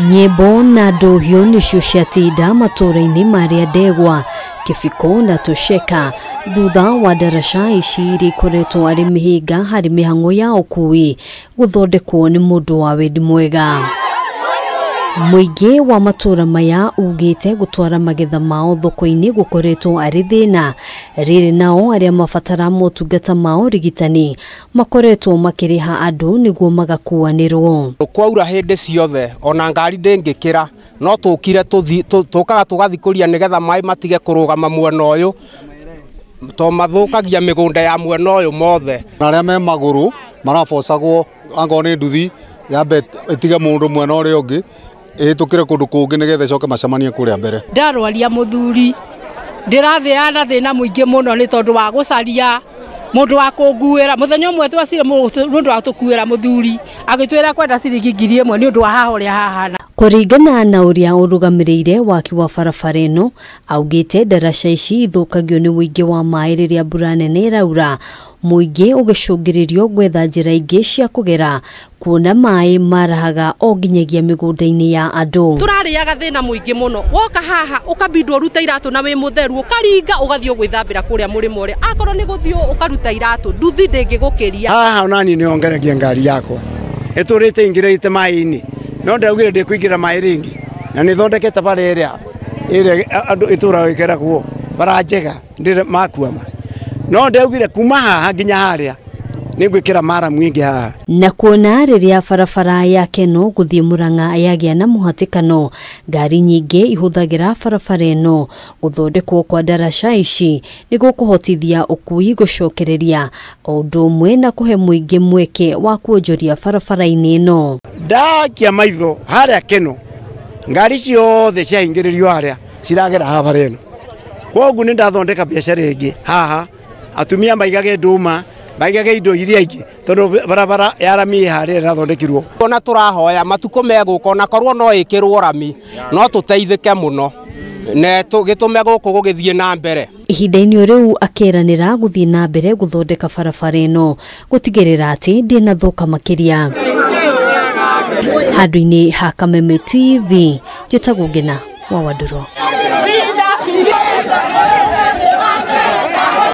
nyĩmbo na nä cio ciatinda ra-inä marä a ndegwa kĩbiko na ceka thutha wa ndaraca ici iria ikoretwo arĩ harä mä hang'o ya thondekwo nä må ndå wa wendi mwega muingĩ wa matura maya ugĩte gutwara magetha mao thoko-inĩ gũkoretwo arĩ thĩna rĩrĩ nao arĩa mabatara motungata mao rigitani makoretwo makĩrĩha andũ nĩguo magakuanĩrwo kwaura hĩndĩ ciothe ona ngari ndĩngĩkĩra no tũkire tũkaga tũgathikũria nĩgetha maĩ matige kũrũgama mwena ũyũ to mathũkagia mĩgũnda ya mwena ũyũ mothe aria me maguru marabocagwo angoo nĩ nduthi yambe ĩtige mũndũ mwena ũrĩa ũngĩ ĩtukire kundu kungi nigetha icoke macemania kuria mbere ndarwaria muthuri ndirathia na thina muingi muno ni tondu wa gucaria mundu wa kunguira muthenya umwe twacire mundu wa tukuira muthuri agitwira kwenda ciringi ngiri imwe ni undu wa haha uria hahana Kuringana na uria urugamirire waki wa barabara ino augite ndaraca ici ithukagio ni wingi wa mai riria mbura nene iraura muingi ugicungiririo gwetha njira ingi cia kugera kuona mai marahaga o nginyagia migunda-ini ya andu turariaga thina muingi muno woka haha ukabindwo ruta iratu na wi mutheru ukaringa ugathii ugwithambira kuria murimo uria akorwo ni guthii ukaruta iratu nduthi ndingigukiria haha onani niongeregia ngari yakwa iturite ingirite mai-ini no ndaugire ndikuingira mai ringi na nithondekete bara iria iria eh, andu itura wikera kuo bara njega ndire makuama no ndaugire kuma haha nginya haria ningwikira mara mwingi haha na kuona riria barabara ya keno guthii muranga yagia na muhatikano ngari nyingi ihuthagira barabara ino guthondekwo kwa darasha ici niguo kuhotithia ukui gucokereria o undu umwe na kuhe muingi mweke wa kuonjoria barabara-ini ino ndakia maitho haria keno ngari ciothe ciahingiririo haria ciragera habara ino koguo ni ndathondeka biacara ingi haha atumia maigage nduma maigage indo iria ingĩ tondũ barabara ya rami harĩa ĩrathondekirwo ona tũrahoya matukũ megũka ona korwo no ĩkĩrwo rami no tũteithĩke muno na gĩtũme gũkũ gũgĩthiĩ na mbere ihinda-inĩ rĩu akĩranĩra gũthiĩ na mbere gũthondeka barabara ĩno gũtigĩrĩra atĩ ndĩnathũka makĩria handå-inä ha kameme tv njä tagwo ngena wa wandå